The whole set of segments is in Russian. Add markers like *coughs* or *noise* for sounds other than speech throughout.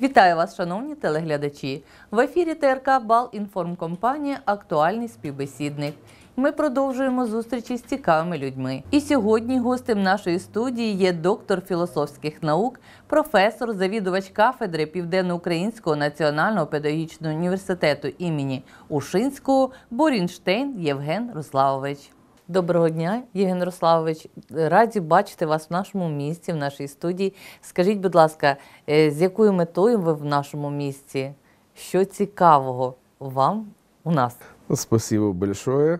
Вітаю вас, шановні телеглядачі. В ефірі ТРК Балінформкомпанія Актуальний співбесідник. Ми продовжуємо зустрічі з цікавими людьми. І сьогодні гостем нашої студії є доктор філософських наук, професор, завідувач кафедри Південноукраїнського національного педагогічного університету імені Ушинського Бурінштейн Євген Руславович. Доброго дня, Євген Рославович. Раді бачити вас в нашому місті, в нашій студії. Скажіть, будь ласка, е, з якою метою ви в нашому місті? Що цікавого вам у нас? Ну, спасибо большое.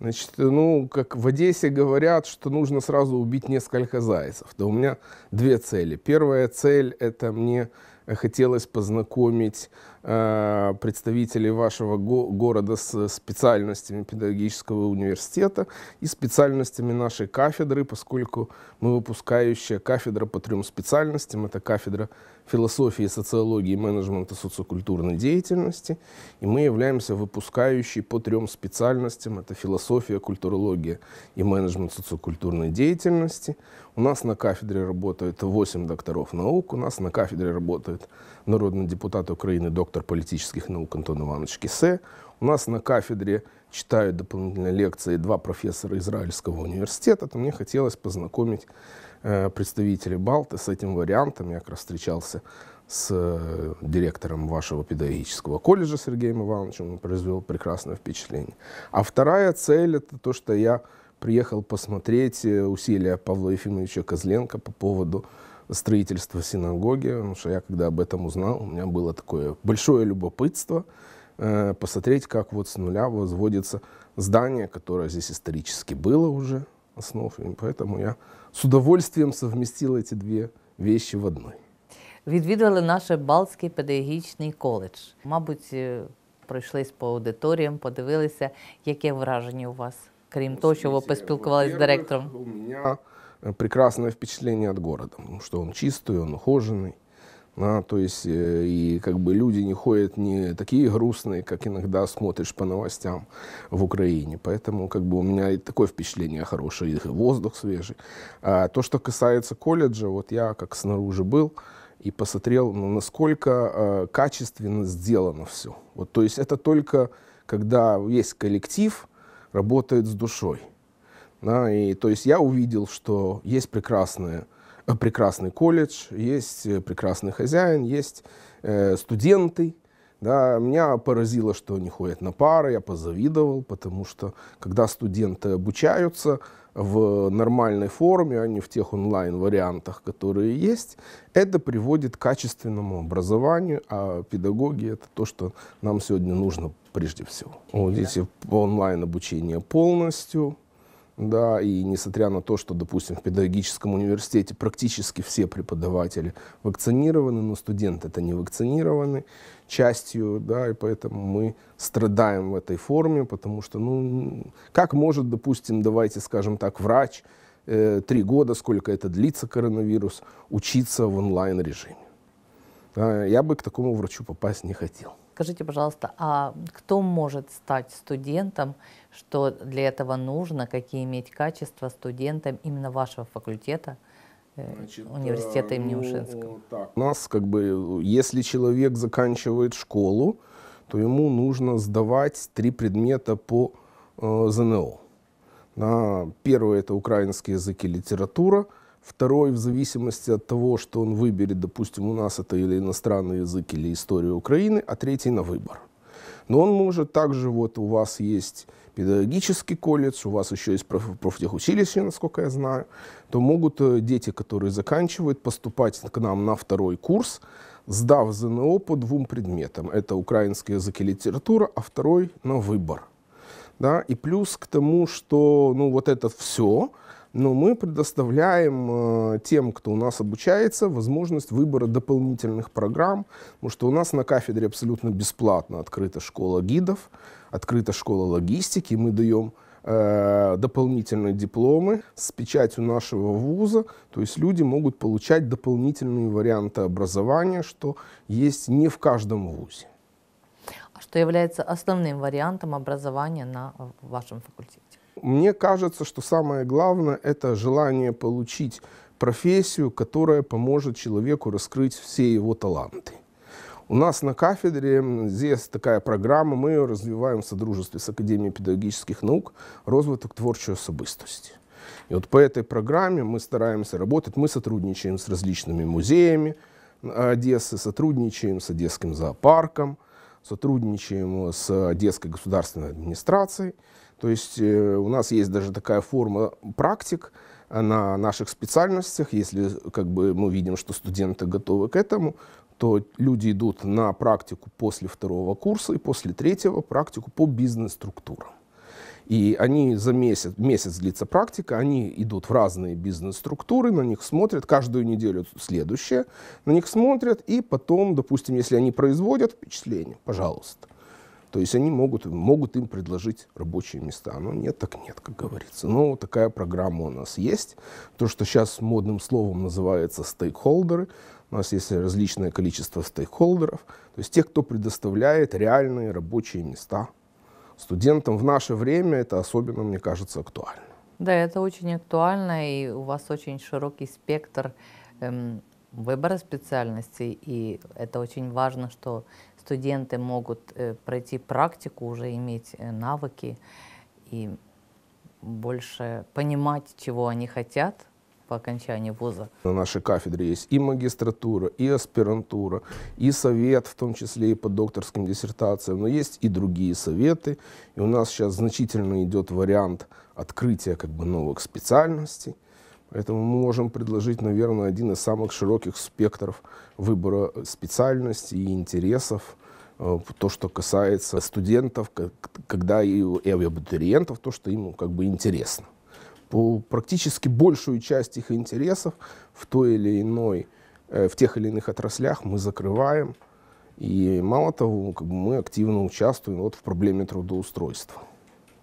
Значит, ну, как в Одессе говорят, что нужно сразу убить несколько зайцев. Да у меня две цели. Первая цель – это мне хотелось познакомить э, представителей вашего го города с специальностями педагогического университета и специальностями нашей кафедры, поскольку мы выпускающая кафедра по трем специальностям. Это кафедра философии, социологии, менеджмента, социокультурной деятельности. И мы являемся выпускающей по трем специальностям. Это философия, культурология и менеджмент социокультурной деятельности. У нас на кафедре работает 8 докторов наук. У нас на кафедре работает народный депутат Украины, доктор политических наук Антон Иванович Кисе. У нас на кафедре читают дополнительные лекции два профессора Израильского университета. То мне хотелось познакомить э, представителей Балты с этим вариантом. Я как раз встречался с э, директором вашего педагогического колледжа Сергеем Ивановичем. Он произвел прекрасное впечатление. А вторая цель — это то, что я приехал посмотреть э, усилия Павла Ефимовича Козленко по поводу строительства синагоги. Потому что я, когда об этом узнал, у меня было такое большое любопытство — Э, посмотреть, как вот с нуля возводится здание, которое здесь исторически было уже основ. И поэтому я с удовольствием совместил эти две вещи в одной. Відвідали наш Балтський педагогічний коледж. Мабуть, е, пройшлись по аудиторіям, подивилися, яке враження у вас, крім того, що ви поспілкувалися з директором. У мене э, прекрасне впечатлення від міста, тому що він чистий, він ухожений. А, то есть, э, и как бы люди не ходят не такие грустные, как иногда смотришь по новостям в Украине. Поэтому как бы у меня и такое впечатление хорошее, и воздух свежий. А то, что касается колледжа, вот я как снаружи был, и посмотрел, ну, насколько э, качественно сделано все. Вот, то есть это только когда есть коллектив, работает с душой. Да, и, то есть я увидел, что есть прекрасные Э, прекрасный колледж, есть э, прекрасный хозяин, есть э, студенты. Да, меня поразило, что они ходят на пары, я позавидовал, потому что когда студенты обучаются в нормальной форме, а не в тех онлайн-вариантах, которые есть, это приводит к качественному образованию, а педагоги — это то, что нам сегодня нужно прежде всего. Вот здесь онлайн-обучение полностью — да, и несмотря на то, что, допустим, в педагогическом университете практически все преподаватели вакцинированы, но студенты это не вакцинированы частью, да, и поэтому мы страдаем в этой форме, потому что, ну, как может, допустим, давайте скажем так, врач э, три года, сколько это длится коронавирус, учиться в онлайн-режиме? Да, я бы к такому врачу попасть не хотел. Скажите, пожалуйста, а кто может стать студентом? Что для этого нужно? Какие иметь качества студентам именно вашего факультета? Э, Значит, университета имени э, ну, Ушинского. Так. У нас как бы, если человек заканчивает школу, то ему нужно сдавать три предмета по э, ЗНО. На, первое это украинский язык и литература – Второй, в зависимости от того, что он выберет, допустим, у нас это или иностранный язык, или история Украины, а третий на выбор. Но он может также, вот у вас есть педагогический колледж, у вас еще есть проф, профтехучилище, насколько я знаю, то могут э, дети, которые заканчивают, поступать к нам на второй курс, сдав ЗНО по двум предметам. Это украинский язык и литература, а второй на выбор. Да? И плюс к тому, что ну, вот это все – но мы предоставляем э, тем, кто у нас обучается, возможность выбора дополнительных программ, потому что у нас на кафедре абсолютно бесплатно открыта школа гидов, открыта школа логистики, мы даем э, дополнительные дипломы с печатью нашего вуза, то есть люди могут получать дополнительные варианты образования, что есть не в каждом вузе. А Что является основным вариантом образования на вашем факультете? Мне кажется, что самое главное – это желание получить профессию, которая поможет человеку раскрыть все его таланты. У нас на кафедре здесь такая программа, мы ее развиваем в содружестве с Академией педагогических наук «Розвиток творчої особистості». И вот по этой программе мы стараемся работать, мы сотрудничаем с различными музеями Одессы, сотрудничаем с Одесским зоопарком, сотрудничаем с Одесской государственной администрацией. То есть э, у нас есть даже такая форма практик на наших специальностях. Если как бы, мы видим, что студенты готовы к этому, то люди идут на практику после второго курса и после третьего практику по бизнес-структурам. И они за месяц, месяц длится практика, они идут в разные бизнес-структуры, на них смотрят, каждую неделю следующее, на них смотрят, и потом, допустим, если они производят впечатление, пожалуйста – то есть они могут, могут им предложить рабочие места. Но нет, так нет, как говорится. Но ну, такая программа у нас есть. То, что сейчас модным словом называется стейкхолдеры. У нас есть различное количество стейкхолдеров. То есть тех, кто предоставляет реальные рабочие места студентам в наше время, это особенно, мне кажется, актуально. Да, это очень актуально, и у вас очень широкий спектр эм, выбора специальностей, и это очень важно, что студенты могут э, пройти практику, уже иметь э, навыки и больше понимать, чего они хотят по окончании вуза. На нашей кафедре есть и магистратура, и аспирантура, и совет, в том числе и по докторским диссертациям, но есть и другие советы. И у нас сейчас значительно идет вариант открытия как бы новых специальностей. Поэтому мы можем предложить, наверное, один из самых широких спектров выбора специальностей и интересов. Э, то, что касается студентов, когда и, и абитуриентов, то, что им ну, как бы интересно. По практически большую часть их интересов в той или иной, э, в тех или иных отраслях мы закрываем. И мало того, как бы мы активно участвуем вот в проблеме трудоустройства.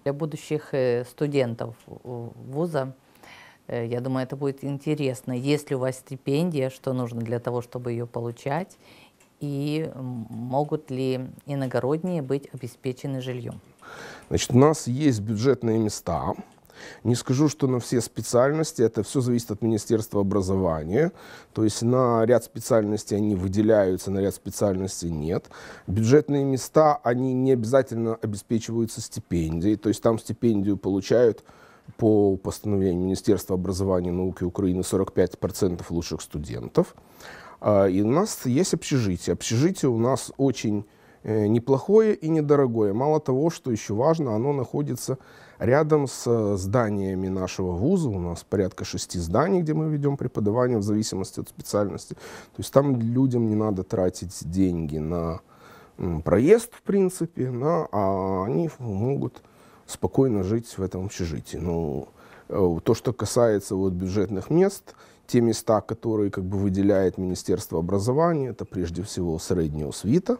Для будущих э, студентов вуза Э, я думаю, это будет интересно. Есть ли у вас стипендия, что нужно для того, чтобы ее получать, и могут ли иногородние быть обеспечены жильем? Значит, у нас есть бюджетные места. Не скажу, что на все специальности, это все зависит от Министерства образования. То есть на ряд специальностей они выделяются, на ряд специальностей нет. Бюджетные места, они не обязательно обеспечиваются стипендией. То есть там стипендию получают по постановлению Министерства образования и науки Украины 45% лучших студентов. А, и у нас есть общежитие. Общежитие у нас очень э, неплохое и недорогое. Мало того, что еще важно, оно находится рядом с э, зданиями нашего вуза. У нас порядка шести зданий, где мы ведем преподавание в зависимости от специальности. То есть там людям не надо тратить деньги на проезд, в принципе, на, а они могут спокойно жить в этом общежитии. Но ну, э, то, что касается вот бюджетных мест, те места, которые как бы выделяет Министерство образования, это прежде всего средняя освита,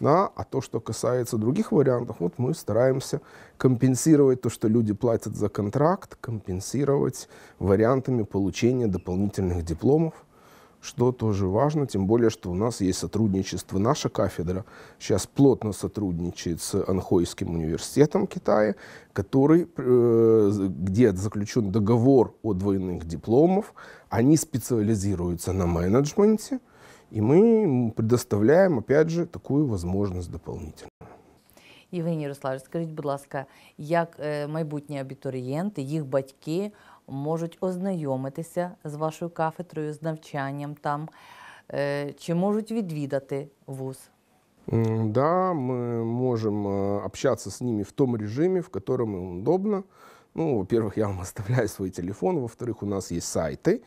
да, а то, что касается других вариантов, вот мы стараемся компенсировать то, что люди платят за контракт, компенсировать вариантами получения дополнительных дипломов, что тоже важно, тем более, что у нас есть сотрудничество. Наша кафедра сейчас плотно сотрудничает с Анхойским университетом Китая, который, э, где заключен договор о двойных дипломов. Они специализируются на менеджменте, и мы предоставляем, опять же, такую возможность дополнительно. И вы, Ярославович, скажите, будь ласка, як э, майбутні абитуриенты, их батьки – можуть ознайомитися з вашою кафедрою, з навчанням там, чи можуть відвідати вуз? Да, мы можем общаться с ними в том режиме, в котором им удобно. Ну, во-первых, я вам *laughs* оставляю свой телефон, во-вторых, у нас есть сайты,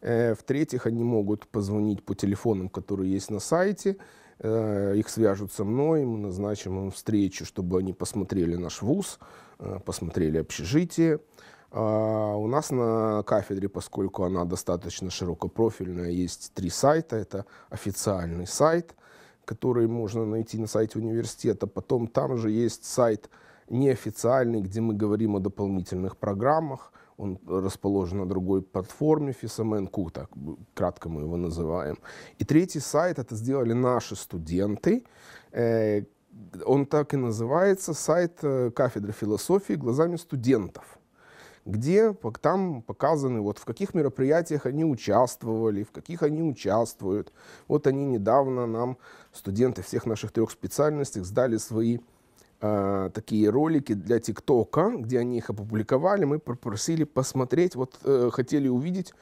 э, в-третьих, они могут позвонить по телефонам, которые есть на сайте, э, их свяжут со мной, мы назначим им встречу, чтобы они посмотрели наш вуз, э, посмотрели общежитие. А, у нас на кафедре, поскольку она достаточно широкопрофильная, есть три сайта. Это официальный сайт, который можно найти на сайте университета. Потом там же есть сайт неофициальный, где мы говорим о дополнительных программах. Он расположен на другой платформе FISMNQ, эм так кратко мы его называем. И третий сайт это сделали наши студенты, э, он так и называется, сайт э, кафедры философии глазами студентов где там показаны, вот в каких мероприятиях они участвовали, в каких они участвуют. Вот они недавно нам, студенты всех наших трех специальностей, сдали свои э, такие ролики для ТикТока, где они их опубликовали. Мы попросили посмотреть, вот э, хотели увидеть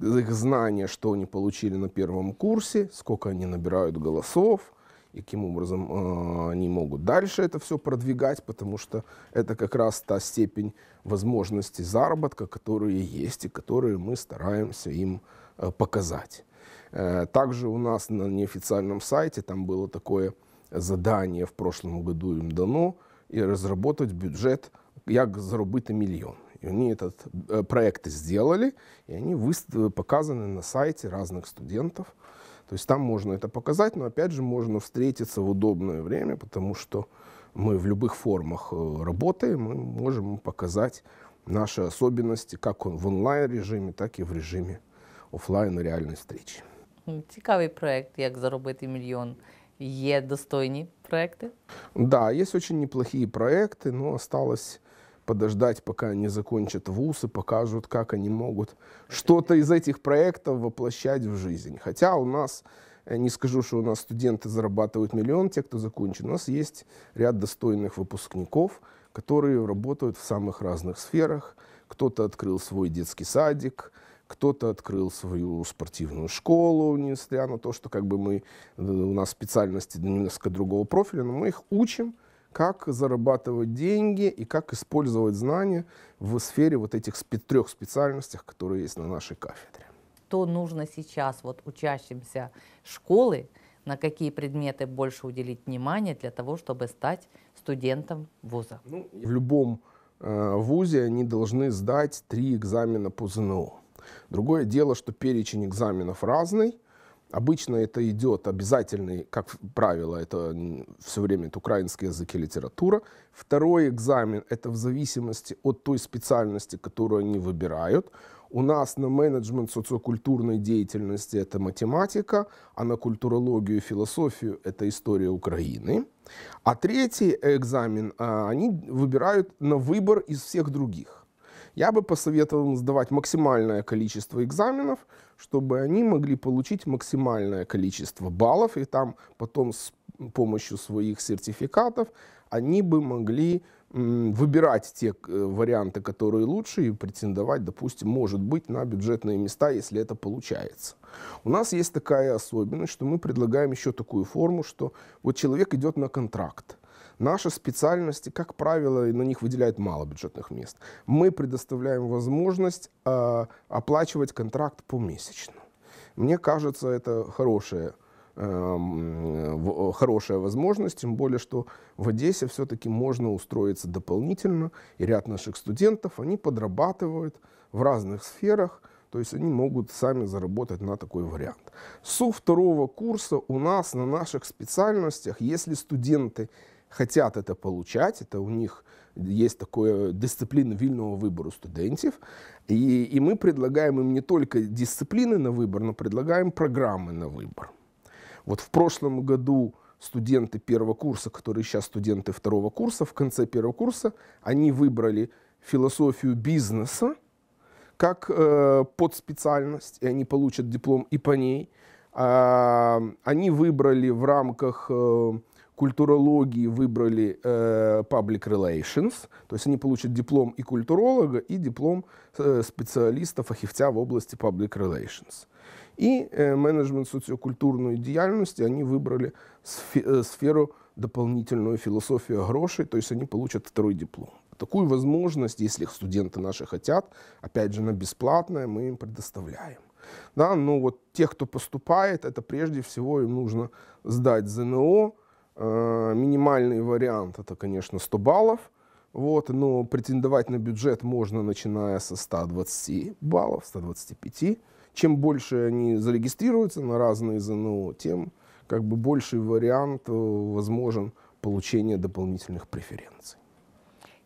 их знания, что они получили на первом курсе, сколько они набирают голосов, и каким образом а, они могут дальше это все продвигать, потому что это как раз та степень возможности заработка, которые есть и которые мы стараемся им э, показать. Э, также у нас на неофициальном сайте там было такое задание в прошлом году им дано и разработать бюджет как заработать миллион. И они этот э, проект сделали, и они показаны на сайте разных студентов. То есть там можно это показать, но опять же можно встретиться в удобное время, потому что мы в любых формах э, работаем, мы можем показать наши особенности как в онлайн режиме, так и в режиме офлайн реальной встречи. Цікавий проект, як заробити мільйон. Є достойні проекты? Да, есть очень неплохие проекты, но осталось подождать, пока они закончат вуз и покажут, как они могут что-то из этих проектов воплощать в жизнь. Хотя у нас, не скажу, что у нас студенты зарабатывают миллион, те, кто закончил, у нас есть ряд достойных выпускников, которые работают в самых разных сферах. Кто-то открыл свой детский садик, кто-то открыл свою спортивную школу, несмотря на то, что как бы мы, э, у нас специальности немножко другого профиля, но мы их учим, как зарабатывать деньги и как использовать знания в сфере вот этих трех специальностях, которые есть на нашей кафедре. То нужно сейчас вот учащимся школы, на какие предметы больше уделить внимание для того, чтобы стать студентом вуза? Ну, в любом э, вузе они должны сдать три экзамена по ЗНО. Другое дело, что перечень экзаменов разный, Обычно это идет обязательный, как правило, это все время это украинский язык и литература. Второй экзамен это в зависимости от той специальности, которую они выбирают. У нас на менеджмент социокультурной деятельности это математика, а на культурологию и философию это история Украины. А третий экзамен а, они выбирают на выбор из всех других. Я бы посоветовал сдавать максимальное количество экзаменов, чтобы они могли получить максимальное количество баллов, и там потом с помощью своих сертификатов они бы могли выбирать те э, варианты, которые лучше, и претендовать, допустим, может быть, на бюджетные места, если это получается. У нас есть такая особенность, что мы предлагаем еще такую форму, что вот человек идет на контракт, Наши специальности, как правило, на них выделяют мало бюджетных мест. Мы предоставляем возможность э, оплачивать контракт помесячно. Мне кажется, это хорошая, э, эм, хорошая возможность, тем более, что в Одессе все-таки можно устроиться дополнительно, и ряд наших студентов, они подрабатывают в разных сферах, то есть они могут сами заработать на такой вариант. Со второго курса у нас на наших специальностях, если студенты хотят это получать, это у них есть такая дисциплина вильного выбора студентов, и и мы предлагаем им не только дисциплины на выбор, но предлагаем программы на выбор. Вот в прошлом году студенты первого курса, которые сейчас студенты второго курса, в конце первого курса, они выбрали философию бизнеса как э, подспециальность, и они получат диплом и по ней. А, они выбрали в рамках э, культурологии выбрали э, Public Relations, то есть они получат диплом и культуролога, и диплом э, специалиста, фахівця в области Public Relations. И э, менеджмент социокультурной деятельности они выбрали э, сферу дополнительную философию грошей, то есть они получат второй диплом. Такую возможность, если студенты наши хотят, опять же, на бесплатное мы им предоставляем. Да, но вот тех, кто поступает, это прежде всего им нужно сдать ЗНО, Э, минимальный вариант это, конечно, 100 баллов. Вот, но претендовать на бюджет можно, начиная со 120 баллов, 125. Чем больше они зарегистрируются на разные ЗНО, тем как бы больший вариант э, возможен получения дополнительных преференций.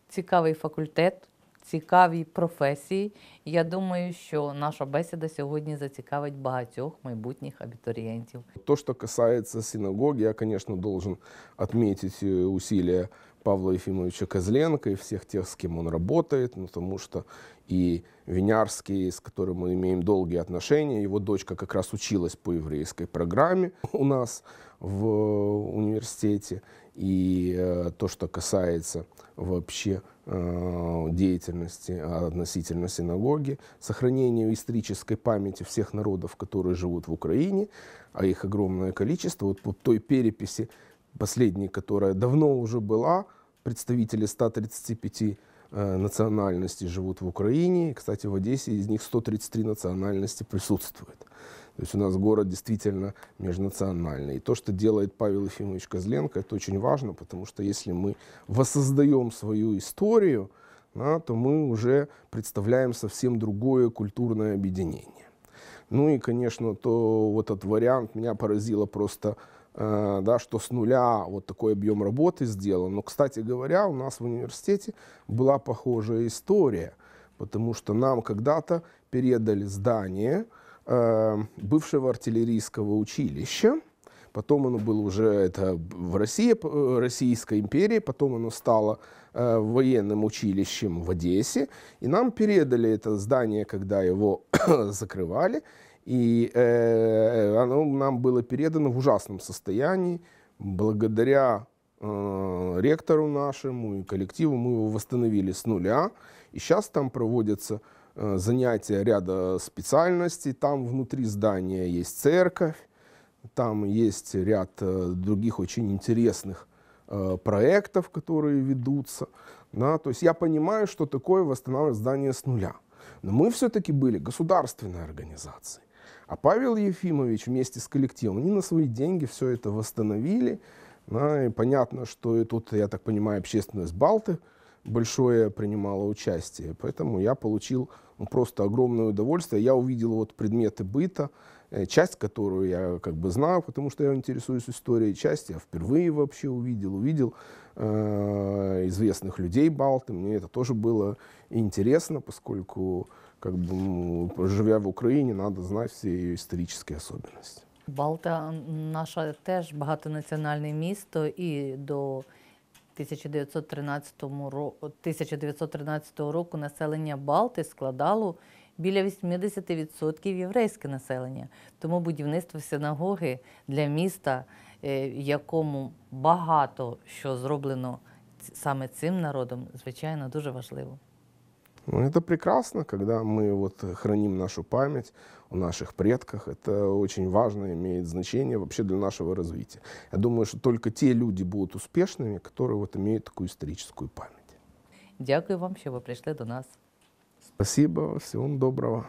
Цікавий факультет, цікавій професії. Я думаю, что наша беседа сегодня зацікавить багатьох майбутніх абитуриентов. То, що касається синагоги, я, конечно, должен отметить э, усилия Павла Ефимовича Козленко и всех тех, с кем он работает, ну, потому что и Винярский, с которым мы имеем долгие отношения, его дочка как раз училась по еврейской программе у нас в э, университете, и э, то, что касается вообще э, деятельности а относительно синагоги, сохранения исторической памяти всех народов, которые живут в Украине, а их огромное количество, вот по той переписи последней, которая давно уже была, представители 135 э, национальностей живут в Украине. Кстати, в Одессе из них 133 национальности присутствует. То есть у нас город действительно межнациональный. И то, что делает Павел Ефимович Козленко, это очень важно, потому что если мы воссоздаем свою историю, да, то мы уже представляем совсем другое культурное объединение. Ну и, конечно, то вот этот вариант меня поразило просто Э, да, что с нуля вот такой объем работы сделан. Но, кстати говоря, у нас в университете была похожая история, потому что нам когда-то передали здание э, бывшего артиллерийского училища, потом оно было уже это в России, э, Российской империи, потом оно стало военным училищем в Одессе, и нам передали это здание, когда его *coughs* закрывали, и э, э, оно нам было передано в ужасном состоянии. Благодаря э, ректору нашему и коллективу мы его восстановили с нуля. И сейчас там проводятся э, занятия ряда специальностей. Там внутри здания есть церковь, там есть ряд э, других очень интересных э, проектов, которые ведутся. Да? То есть я понимаю, что такое восстанавливать здание с нуля. Но мы все-таки были государственной организацией. А Павел Ефимович вместе с коллективом, они на свои деньги все это восстановили. Да, ну, и понятно, что и тут, я так понимаю, общественность Балты большое принимала участие. Поэтому я получил ну, просто огромное удовольствие. Я увидел вот предметы быта, э, часть, которую я как бы знаю, потому что я интересуюсь историей, части, я впервые вообще увидел, увидел э, известных людей Балты. Мне это тоже было интересно, поскольку как бы, ну, живя в Україні, треба знати всі її історичні особливості. Балта наша теж багатонаціональне місто, і до 1913 1913 року населення Балти складало біля 80% єврейське населення. Тому будівництво синагоги для міста, е, якому багато що зроблено саме цим народом, звичайно, дуже важливо. Ну, это прекрасно, когда мы вот храним нашу память о наших предках. Это очень важно, имеет значение вообще для нашего развития. Я думаю, что только те люди будут успешными, которые вот имеют такую историческую память. Дякую вам, что вы пришли до нас. Спасибо, всего доброго.